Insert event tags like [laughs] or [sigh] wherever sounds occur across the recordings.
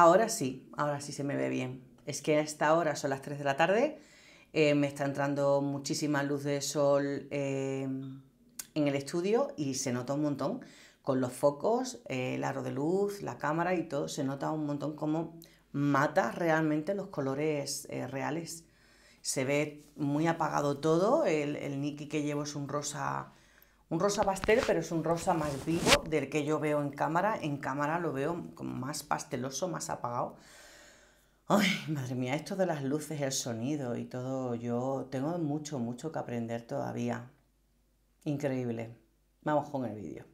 Ahora sí, ahora sí se me ve bien. Es que a esta hora son las 3 de la tarde, eh, me está entrando muchísima luz de sol em, en el estudio y se nota un montón con los focos, eh, el aro de luz, la cámara y todo, se nota un montón cómo mata realmente los colores eh, reales. Se ve muy apagado todo, el, el Niki que llevo es un rosa un rosa pastel, pero es un rosa más vivo del que yo veo en cámara. En cámara lo veo como más pasteloso, más apagado. Ay, madre mía, esto de las luces, el sonido y todo, yo tengo mucho, mucho que aprender todavía. Increíble. Vamos con el vídeo.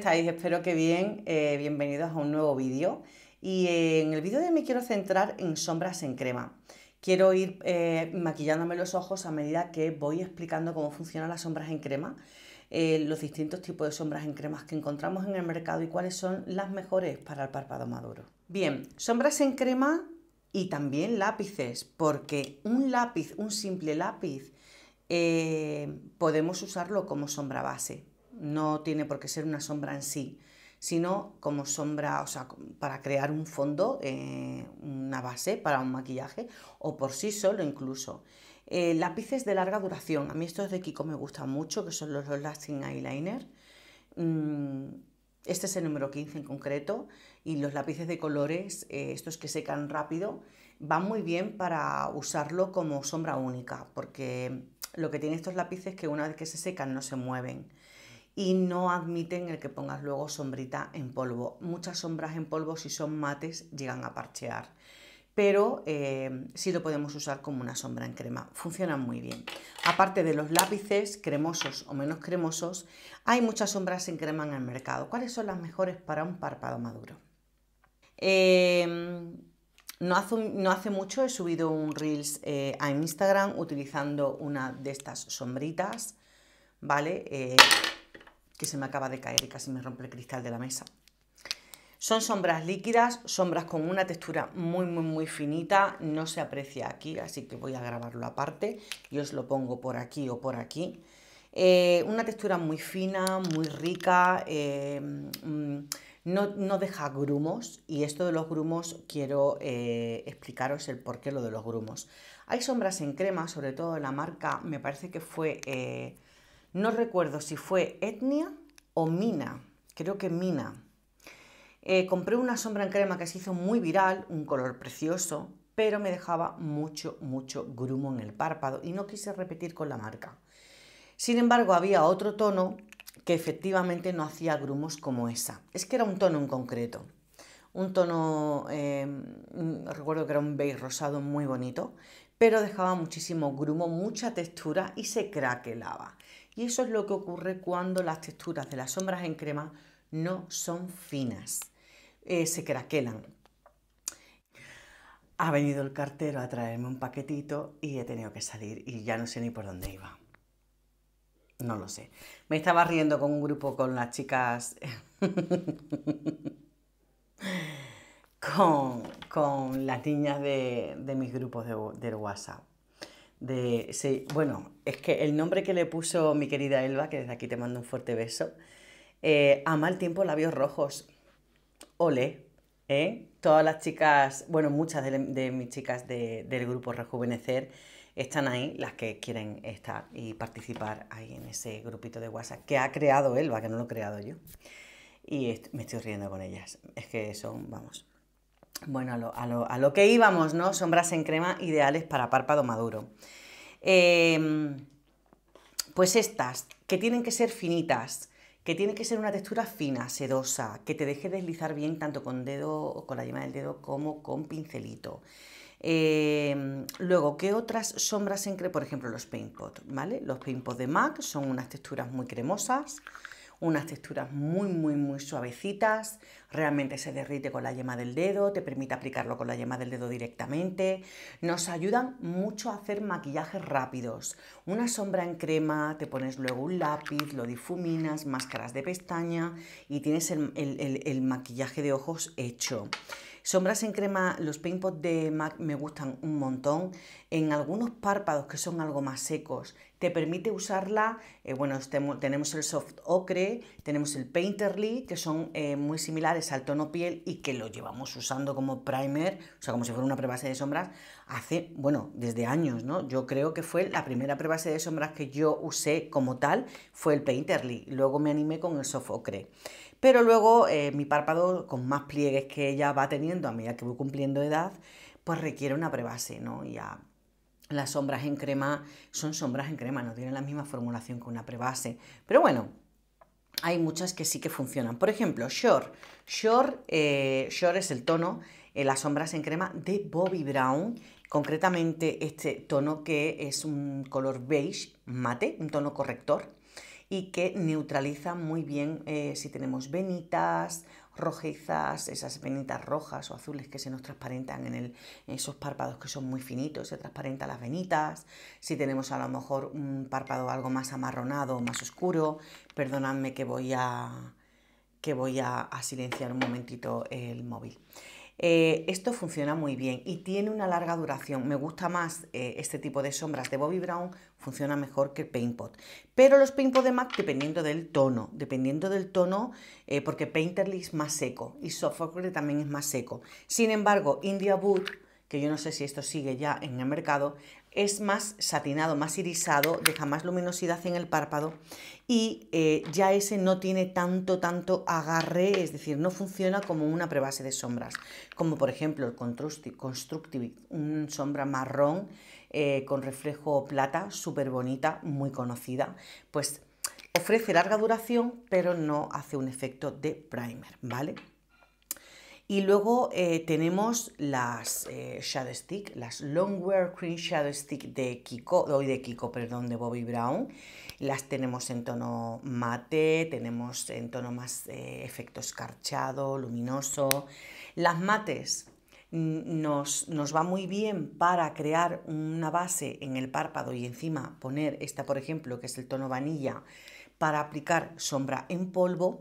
estáis? Espero que bien. Eh, bienvenidos a un nuevo vídeo. Y eh, en el vídeo de hoy me quiero centrar en sombras en crema. Quiero ir eh, maquillándome los ojos a medida que voy explicando cómo funcionan las sombras en crema, los distintos tipos de sombras en crema que encontramos en el mercado y cuáles son las mejores para el párpado maduro. Bien, sombras en crema y también lápices, porque un lápiz, un simple lápiz, podemos usarlo como sombra base no tiene por qué ser una sombra en sí, sino como sombra, o sea, para crear un fondo, eh, una base para un maquillaje o por sí solo incluso. Eh, lápices de larga duración, a mí estos de Kiko me gustan mucho, que son los, Lasting Eyeliner. Mm, este es el número 15 en concreto y los lápices de colores, eh, estos que secan rápido, van muy bien para usarlo como sombra única, porque lo que tienen estos lápices es que una vez que se secan no se mueven y no admiten el que pongas luego sombrita en polvo. Muchas sombras en polvo, si son mates, llegan a parchear, pero eh, sí lo podemos usar como una sombra en crema. Funcionan muy bien. Aparte de los lápices cremosos o menos cremosos, hay muchas sombras en crema en el mercado. ¿Cuáles son las mejores para un párpado maduro? Em, no, hace, no hace, mucho he subido un Reels eh, a Instagram utilizando una de estas sombritas, ¿vale? Eh, que se me acaba de caer y casi me rompe el cristal de la mesa. Son sombras líquidas, sombras con una textura muy, muy, muy finita, no se aprecia aquí, así que voy a grabarlo aparte y os lo pongo por aquí o por aquí. Eh, una textura muy fina, muy rica, eh, mm, no, deja grumos y esto de los grumos quiero eh, explicaros el porqué lo de los grumos. Hay sombras en crema, sobre todo en la marca, me parece que fue no recuerdo si fue etnia o mina, creo que mina. Eh, compré una sombra en crema que se hizo muy viral, un color precioso, pero me dejaba mucho, mucho grumo en el párpado y no quise repetir con la marca. Sin embargo, había otro tono que efectivamente no hacía grumos como esa. Es que era un tono en concreto. Un tono, em, recuerdo que era un beige rosado muy bonito, pero dejaba muchísimo grumo, mucha textura y se craquelaba. Y eso es lo que ocurre cuando las texturas de las sombras en crema no son finas, eh, se craquelan. Ha venido el cartero a traerme un paquetito y he tenido que salir y ya no sé ni por dónde iba. No lo sé. Me estaba riendo con un grupo con las chicas. [laughs] con, las niñas de, mis grupos de, del WhatsApp de sí, bueno, es que el nombre que le puso mi querida Elba, que desde aquí te mando un fuerte beso, eh, a mal tiempo labios rojos. Ole, ¿eh? Todas las chicas, bueno, muchas de, mis chicas del grupo Rejuvenecer están ahí, las que quieren estar y participar ahí en ese grupito de WhatsApp que ha creado Elba, que no lo he creado yo. Y me estoy riendo con ellas. Es que son, vamos, bueno, a lo, que íbamos, ¿no? Sombras en crema ideales para párpado maduro. Em, pues estas, que tienen que ser finitas, que tienen que ser una textura fina, sedosa, que te deje deslizar bien tanto con dedo o con la yema del dedo como con pincelito. Em, luego, ¿qué otras sombras en crema? Por ejemplo, los Paint Pot, ¿vale? Los Paint Pot de MAC son unas texturas muy cremosas unas texturas muy, muy, muy suavecitas, realmente se derrite con la yema del dedo, te permite aplicarlo con la yema del dedo directamente, nos ayudan mucho a hacer maquillajes rápidos, una sombra en crema, te pones luego un lápiz, lo difuminas, máscaras de pestaña y tienes el maquillaje de ojos hecho. Sombras en crema, los Paint de MAC me gustan un montón. En algunos párpados que son algo más secos, te permite usarla, eh, bueno, tenemos el Soft Ocre, tenemos el Painterly, que son eh, muy similares al tono piel y que lo llevamos usando como primer, o sea, como si fuera una prebase de sombras, hace, bueno, desde años, ¿no? Yo creo que fue la primera prebase de sombras que yo usé como tal, fue el Painterly. Luego me animé con el Soft Ocre. Pero luego eh, mi párpado, con más pliegues que ella va teniendo a medida que voy cumpliendo edad, pues requiere una prebase, ¿no? Ya las sombras en crema son sombras en crema, no tienen la misma formulación que una prebase. Pero bueno, hay muchas que sí que funcionan. Por ejemplo, Shore. Shore, eh, Shore es el tono, las sombras en crema de Bobby Brown. Concretamente este tono que es un color beige mate, un tono corrector, y que neutraliza muy bien eh, si tenemos venitas rojezas, esas venitas rojas o azules que se nos transparentan en, esos párpados que son muy finitos, se transparentan las venitas, si tenemos a lo mejor un párpado algo más amarronado, o más oscuro, perdonadme que voy que voy a silenciar un momentito el móvil. Eh, esto funciona muy bien y tiene una larga duración. Me gusta más eh, este tipo de sombras de Bobby Brown, funciona mejor que Paint Pot. Pero los Paint Pot de MAC dependiendo del tono, dependiendo del tono, eh, porque Painterly es más seco y Sofocre también es más seco. Sin embargo, India Boot que yo no sé si esto sigue ya en el mercado, es más satinado, más irisado, deja más luminosidad en el párpado y eh, ya ese no tiene tanto, tanto agarre, es decir, no funciona como una prebase de sombras, como por ejemplo el Constructive, un sombra marrón eh, con reflejo plata, súper bonita, muy conocida, pues ofrece larga duración, pero no hace un efecto de primer, ¿vale? Y luego eh, tenemos las eh, Shadow Stick, las Longwear Cream Shadow Stick de Kiko, hoy de Kiko, perdón, de Bobby Brown. Las tenemos en tono mate, tenemos en tono más eh, efecto escarchado, luminoso. Las mates nos, nos va muy bien para crear una base en el párpado y encima poner esta, por ejemplo, que es el tono vanilla, para aplicar sombra en polvo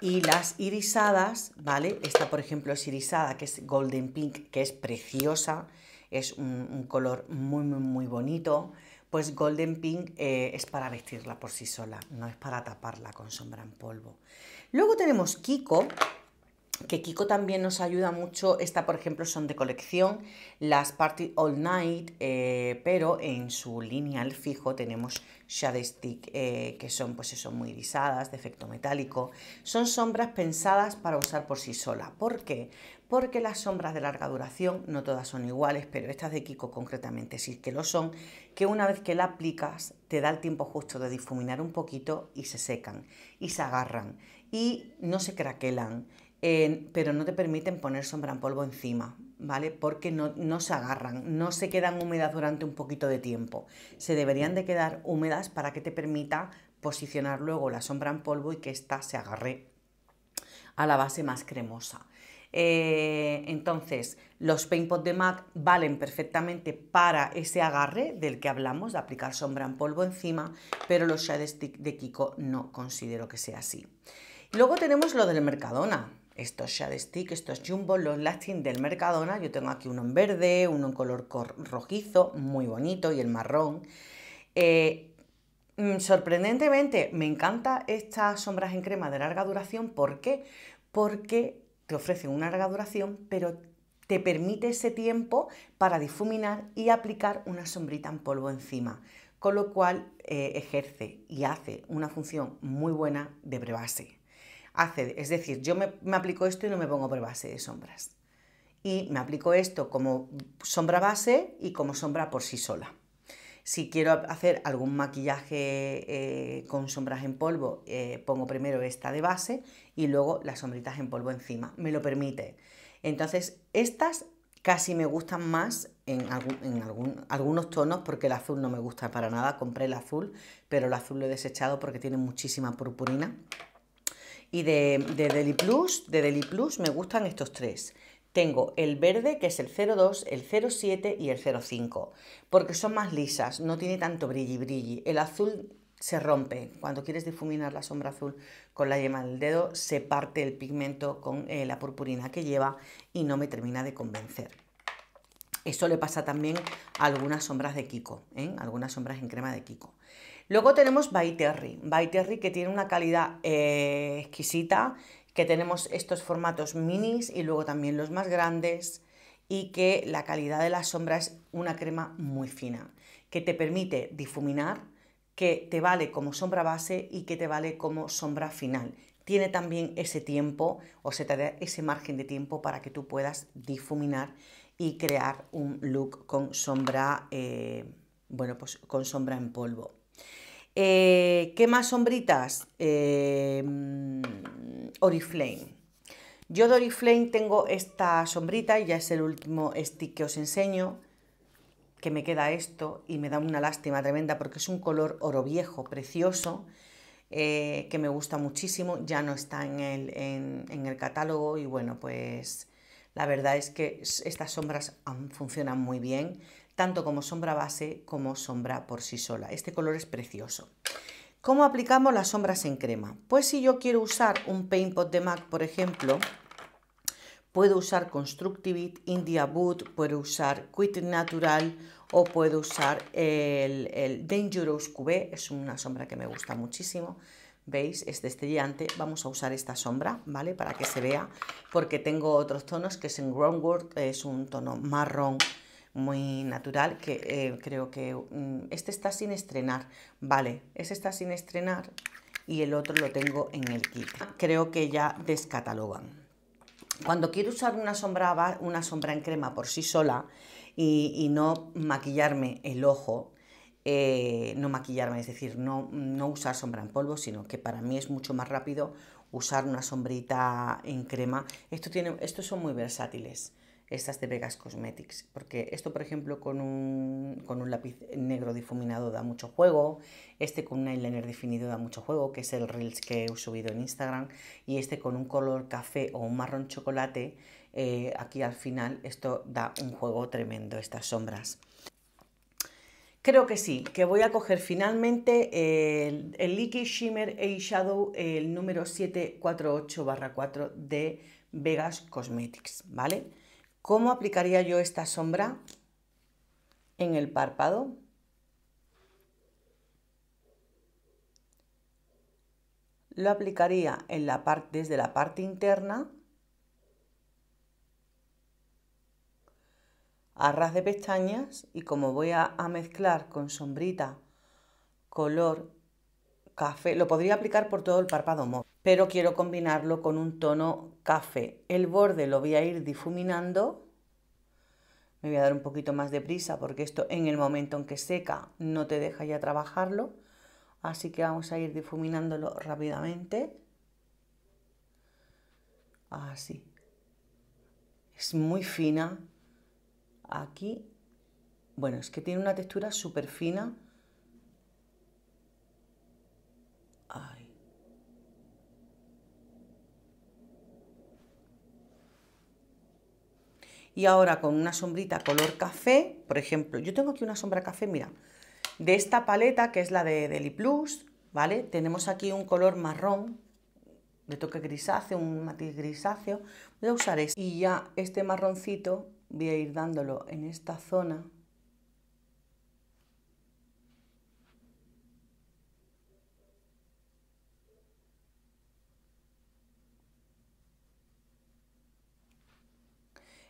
y las irisadas, ¿vale? Esta, por ejemplo, es irisada, que es golden pink, que es preciosa, es un, color muy, muy, bonito. Pues golden pink eh, es para vestirla por sí sola, no es para taparla con sombra en polvo. Luego tenemos Kiko, que Kiko también nos ayuda mucho. Esta, por ejemplo, son de colección, las Party All Night, eh, pero en su lineal fijo tenemos shadow Stick, eh, que son, pues eso, muy irisadas de efecto metálico. Son sombras pensadas para usar por sí sola. ¿Por qué? Porque las sombras de larga duración no todas son iguales, pero estas de Kiko concretamente sí que lo son, que una vez que la aplicas te da el tiempo justo de difuminar un poquito y se secan y se agarran y no se craquelan pero no te permiten poner sombra en polvo encima, ¿vale? Porque no, se agarran, no se quedan húmedas durante un poquito de tiempo. Se deberían de quedar húmedas para que te permita posicionar luego la sombra en polvo y que ésta se agarre a la base más cremosa. Eh, entonces, los Paint Pot de MAC valen perfectamente para ese agarre del que hablamos, de aplicar sombra en polvo encima, pero los Shade Stick de Kiko no considero que sea así. Luego tenemos lo del Mercadona estos Shad Stick, estos Jumbo, los Lasting del Mercadona. Yo tengo aquí uno en verde, uno en color rojizo, muy bonito, y el marrón. Eh, mm, sorprendentemente, me encanta estas sombras en crema de larga duración. ¿Por qué? Porque te ofrecen una larga duración, pero te permite ese tiempo para difuminar y aplicar una sombrita en polvo encima, con lo cual eh, ejerce y hace una función muy buena de prebase es decir, yo me, aplico esto y no me pongo por base de sombras. Y me aplico esto como sombra base y como sombra por sí sola. Si quiero hacer algún maquillaje eh, con sombras en polvo, eh, pongo primero esta de base y luego las sombritas en polvo encima. Me lo permite. Entonces, estas casi me gustan más en, algunos tonos porque el azul no me gusta para nada. Compré el azul, pero el azul lo he desechado porque tiene muchísima purpurina y de, de Deli Plus, de Deli Plus me gustan estos tres. Tengo el verde, que es el 02, el 07 y el 05, porque son más lisas, no tiene tanto brilli brilli. El azul se rompe. Cuando quieres difuminar la sombra azul con la yema del dedo, se parte el pigmento con eh, la purpurina que lleva y no me termina de convencer. Eso le pasa también a algunas sombras de Kiko, ¿eh? algunas sombras en crema de Kiko. Luego tenemos By Terry, By Terry que tiene una calidad eh, exquisita, que tenemos estos formatos minis y luego también los más grandes y que la calidad de la sombra es una crema muy fina, que te permite difuminar, que te vale como sombra base y que te vale como sombra final. Tiene también ese tiempo o se te da ese margen de tiempo para que tú puedas difuminar y crear un look con sombra, eh, bueno, pues con sombra en polvo. Eh, ¿Qué más sombritas? Eh, mm, Oriflame. Yo de Oriflame tengo esta sombrita y ya es el último stick que os enseño, que me queda esto y me da una lástima tremenda porque es un color oro viejo, precioso, que me gusta muchísimo, ya no está en el, en el catálogo y bueno, pues la verdad es que estas sombras funcionan muy bien, tanto como sombra base como sombra por sí sola. Este color es precioso. ¿Cómo aplicamos las sombras en crema? Pues si yo quiero usar un Paint Pot de MAC, por ejemplo, puedo usar Constructivit, India Boot, puedo usar Quit Natural o puedo usar el, el Dangerous QB, es una sombra que me gusta muchísimo. ¿Veis? Este estrellante. Vamos a usar esta sombra, ¿vale? Para que se vea, porque tengo otros tonos, que es en Groundwork, es un tono marrón muy natural, que eh, creo que... Mm, este está sin estrenar, ¿vale? Este está sin estrenar y el otro lo tengo en el kit. Creo que ya descatalogan. Cuando quiero usar una sombra, una sombra en crema por sí sola y, y no maquillarme el ojo, eh, no maquillarme, es decir, no, no usar sombra en polvo, sino que para mí es mucho más rápido usar una sombrita en crema. Esto estos son muy versátiles, estas de Vegas Cosmetics, porque esto, por ejemplo, con un, lápiz negro difuminado da mucho juego, este con un eyeliner definido da mucho juego, que es el Reels que he subido en Instagram, y este con un color café o un marrón chocolate, eh, aquí al final esto da un juego tremendo, estas sombras. Creo que sí, que voy a coger finalmente el, el Liquid Shimmer Eyeshadow, el número 748-4 de Vegas Cosmetics, ¿vale? ¿Cómo aplicaría yo esta sombra? En el párpado. Lo aplicaría en la parte, desde la parte interna Arras ras de pestañas y como voy a, mezclar con sombrita color café, lo podría aplicar por todo el párpado móvil, pero quiero combinarlo con un tono café. El borde lo voy a ir difuminando, me voy a dar un poquito más de prisa porque esto en el momento en que seca no te deja ya trabajarlo, así que vamos a ir difuminándolo rápidamente. Así. Es muy fina, Aquí, bueno, es que tiene una textura súper fina. Y ahora con una sombrita color café, por ejemplo, yo tengo aquí una sombra café, mira, de esta paleta que es la de Deli Plus, ¿vale? Tenemos aquí un color marrón de toque grisáceo, un matiz grisáceo. Voy a usar este y ya este marroncito voy a ir dándolo en esta zona.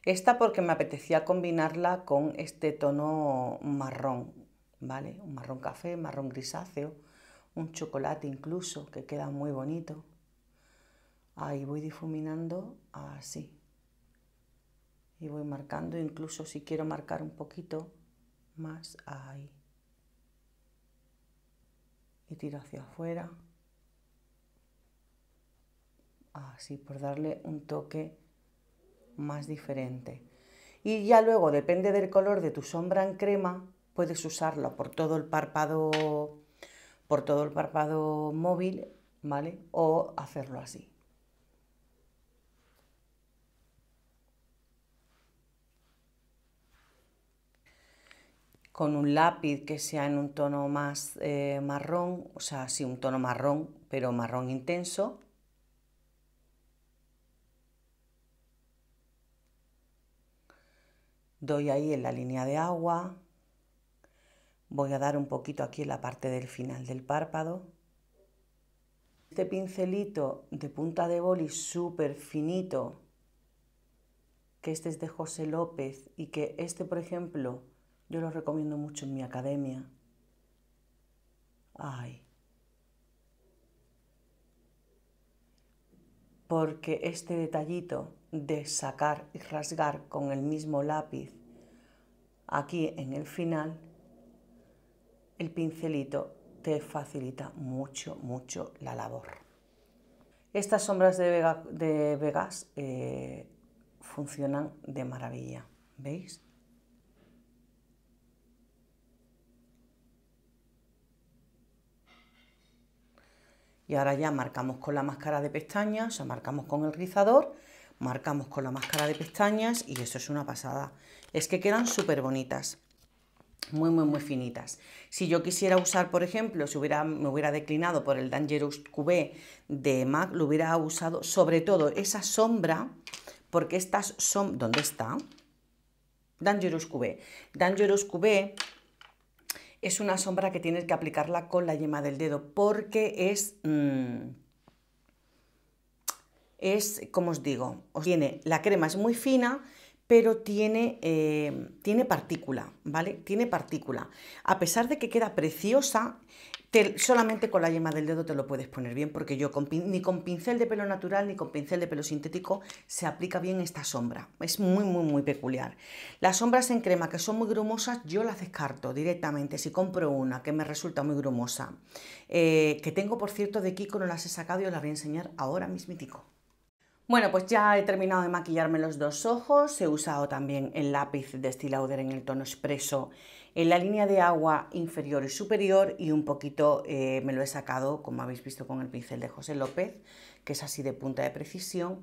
Esta porque me apetecía combinarla con este tono marrón, ¿vale? Un marrón café, marrón grisáceo, un chocolate incluso, que queda muy bonito. Ahí voy difuminando así y voy marcando, incluso si quiero marcar un poquito más ahí. Y tiro hacia afuera. Así, por darle un toque más diferente. Y ya luego, depende del color de tu sombra en crema, puedes usarlo por todo el párpado, por todo el párpado móvil, ¿vale? O hacerlo así. con un lápiz que sea en un tono más eh, marrón, o sea, sí, un tono marrón, pero marrón intenso. Doy ahí en la línea de agua. Voy a dar un poquito aquí en la parte del final del párpado. Este pincelito de punta de boli súper finito, que este es de José López y que este, por ejemplo, yo lo recomiendo mucho en mi academia. Porque este detallito de sacar y rasgar con el mismo lápiz aquí en el final, el pincelito te facilita mucho, mucho la labor. Estas sombras de, Vegas eh, funcionan de maravilla, ¿veis? Y ahora ya marcamos con la máscara de pestañas, o sea, marcamos con el rizador, marcamos con la máscara de pestañas y eso es una pasada. Es que quedan súper bonitas, muy, muy, muy finitas. Si yo quisiera usar, por ejemplo, si hubiera, me hubiera declinado por el Dangerous QB de MAC, lo hubiera usado sobre todo esa sombra, porque estas son... ¿Dónde está? Dangerous QB. Dangerous QB es una sombra que tienes que aplicarla con la yema del dedo porque es... Mm, es, como os digo, tiene, la crema es muy fina, pero tiene, eh, tiene partícula, ¿vale? Tiene partícula. A pesar de que queda preciosa, solamente con la yema del dedo te lo puedes poner bien, porque yo ni con pincel de pelo natural ni con pincel de pelo sintético se aplica bien esta sombra. Es muy, muy, muy peculiar. Las sombras en crema que son muy grumosas, yo las descarto directamente. Si compro una que me resulta muy grumosa, eh, que tengo, por cierto, de Kiko, no las he sacado y os las voy a enseñar ahora mismitico. Bueno, pues ya he terminado de maquillarme los dos ojos. He usado también el lápiz de Stylauder en el tono expreso en la línea de agua inferior y superior y un poquito eh, me lo he sacado, como habéis visto con el pincel de José López, que es así de punta de precisión,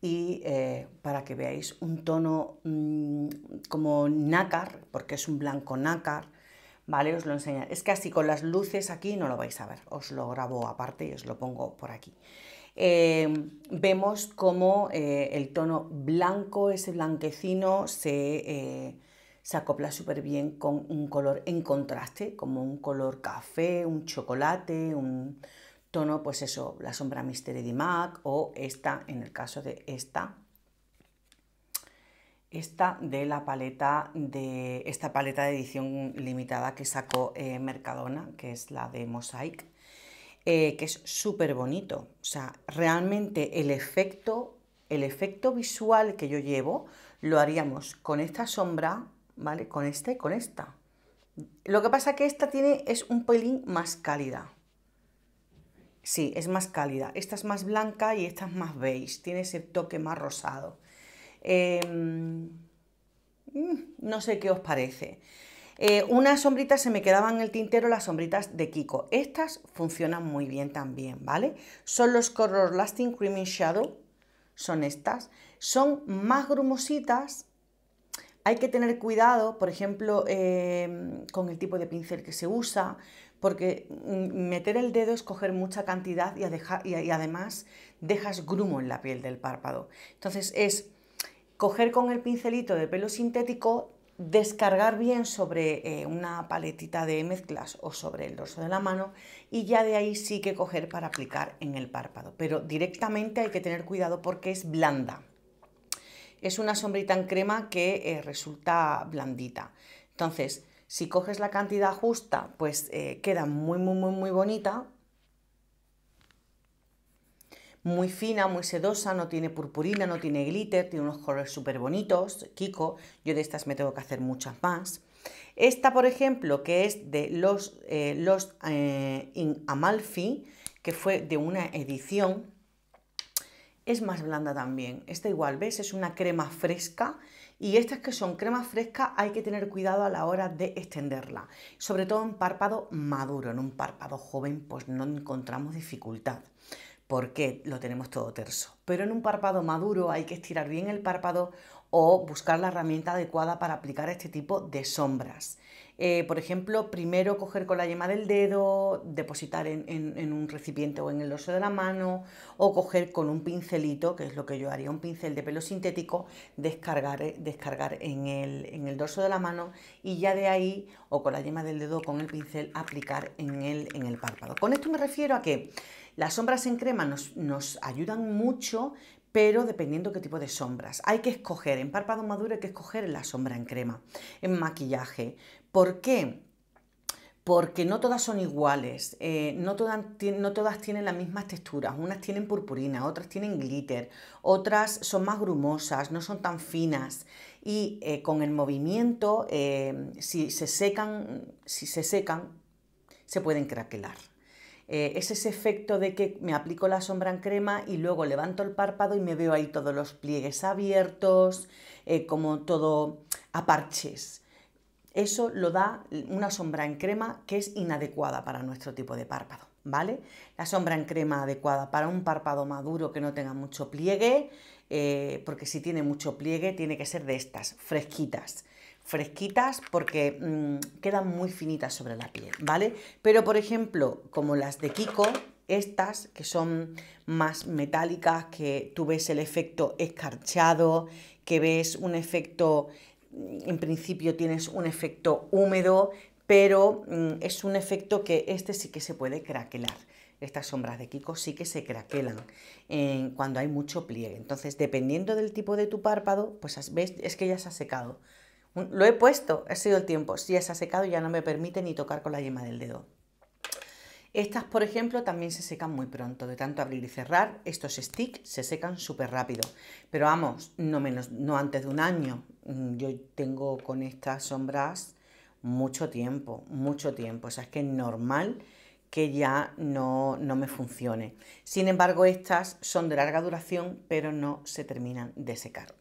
y eh, para que veáis un tono mm, como nácar, porque es un blanco nácar, ¿vale? Os lo enseño. Es que así con las luces aquí no lo vais a ver, os lo grabo aparte y os lo pongo por aquí. Eh, vemos como el tono blanco, ese blanquecino, se se acopla súper bien con un color en contraste, como un color café, un chocolate, un tono, pues eso, la sombra Mystery de MAC o esta, en el caso de esta, esta de la paleta de esta paleta de edición limitada que sacó eh, Mercadona, que es la de Mosaic, eh, que es súper bonito. O sea, realmente el efecto, el efecto visual que yo llevo lo haríamos con esta sombra, ¿vale? Con este y con esta. Lo que pasa que esta tiene es un pelín más cálida. Sí, es más cálida. Esta es más blanca y esta es más beige. Tiene ese toque más rosado. Em, mm, no sé qué os parece. Eh, unas sombritas se me quedaban en el tintero, las sombritas de Kiko. Estas funcionan muy bien también, ¿vale? Son los Color Lasting Creaming Shadow. Son estas. Son más grumositas hay que tener cuidado, por ejemplo, em, con el tipo de pincel que se usa, porque mm, meter el dedo es coger mucha cantidad y, además dejas grumo en la piel del párpado. Entonces es coger con el pincelito de pelo sintético, descargar bien sobre eh, una paletita de mezclas o sobre el dorso de la mano y ya de ahí sí que coger para aplicar en el párpado. Pero directamente hay que tener cuidado porque es blanda es una sombrita en crema que eh, resulta blandita. Entonces, si coges la cantidad justa, pues eh, queda muy, muy, muy, muy bonita, muy fina, muy sedosa, no tiene purpurina, no tiene glitter, tiene unos colores súper bonitos, Kiko, yo de estas me tengo que hacer muchas más. Esta, por ejemplo, que es de los, eh, los in Amalfi, que fue de una edición, es más blanda también. Esta igual, ¿ves? Es una crema fresca y estas que son crema fresca hay que tener cuidado a la hora de extenderla. Sobre todo en párpado maduro, en un párpado joven pues no encontramos dificultad porque lo tenemos todo terso. Pero en un párpado maduro hay que estirar bien el párpado o buscar la herramienta adecuada para aplicar este tipo de sombras. Eh, por ejemplo, primero coger con la yema del dedo, depositar en, un recipiente o en el dorso de la mano, o coger con un pincelito, que es lo que yo haría, un pincel de pelo sintético, descargar, eh, descargar en, el, dorso de la mano y ya de ahí, o con la yema del dedo, con el pincel, aplicar en el, en el párpado. Con esto me refiero a que las sombras en crema nos, nos ayudan mucho, pero dependiendo qué tipo de sombras. Hay que escoger, en párpado maduro hay que escoger la sombra en crema, en maquillaje. ¿Por qué? porque no todas son iguales, eh, no, todas, no, todas, tienen las mismas texturas, unas tienen purpurina, otras tienen glitter, otras son más grumosas, no son tan finas y eh, con el movimiento, eh, si, se secan, si se secan, se pueden craquelar. Eh, es ese efecto de que me aplico la sombra en crema y luego levanto el párpado y me veo ahí todos los pliegues abiertos, eh, como todo a parches. Eso lo da una sombra en crema que es inadecuada para nuestro tipo de párpado, ¿vale? La sombra en crema adecuada para un párpado maduro que no tenga mucho pliegue, eh, porque si tiene mucho pliegue tiene que ser de estas, fresquitas fresquitas porque mm, quedan muy finitas sobre la piel, ¿vale? Pero por ejemplo, como las de Kiko, estas que son más metálicas, que tú ves el efecto escarchado, que ves un efecto, mm, en principio tienes un efecto húmedo, pero mm, es un efecto que este sí que se puede craquelar. Estas sombras de Kiko sí que se craquelan eh, cuando hay mucho pliegue. Entonces, dependiendo del tipo de tu párpado, pues ves, es que ya se ha secado lo he puesto, ha sido el tiempo. Si ya se ha secado, ya no me permite ni tocar con la yema del dedo. Estas, por ejemplo, también se secan muy pronto, de tanto abrir y cerrar. Estos sticks se secan súper rápido. Pero vamos, no, menos, no antes de un año. Mm, yo tengo con estas sombras mucho tiempo, mucho tiempo. O sea, es que es normal que ya no, no, me funcione. Sin embargo, estas son de larga duración, pero no se terminan de secar.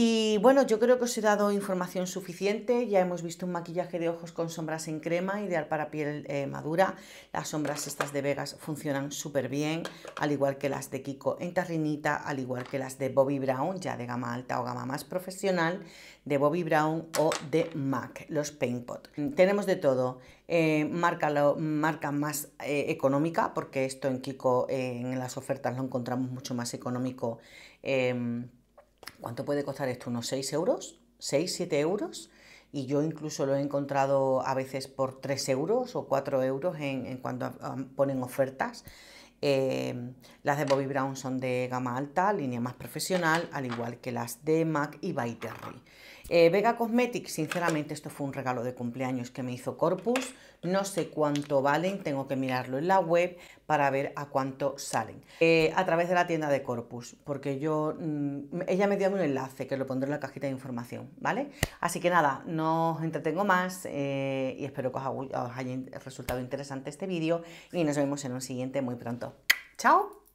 Y bueno, yo creo que os he dado información suficiente. Ya hemos visto un maquillaje de ojos con sombras en crema, ideal para piel eh, madura. Las sombras estas de Vegas funcionan súper bien, al igual que las de Kiko en tarrinita, al igual que las de Bobby Brown, ya de gama alta o gama más profesional, de Bobby Brown o de MAC, los Paint Pot. Tenemos de todo. Eh, marca, marca, más eh, económica, porque esto en Kiko en las ofertas lo encontramos mucho más económico em, ¿Cuánto puede costar esto? ¿Unos 6 euros? ¿6, 7 euros? Y yo incluso lo he encontrado a veces por 3 euros o 4 euros en, cuando ponen ofertas. Em, las de Bobby Brown son de gama alta, línea más profesional, al igual que las de MAC y By eh, Vega Cosmetics, sinceramente esto fue un regalo de cumpleaños que me hizo Corpus, no sé cuánto valen, tengo que mirarlo en la web, para ver a cuánto salen. Eh, a través de la tienda de Corpus, porque yo, mm, ella me dio un enlace que lo pondré en la cajita de información, ¿vale? Así que nada, no entretengo más eh, y espero que os haya resultado interesante este vídeo y nos vemos en un siguiente muy pronto. ¡Chao!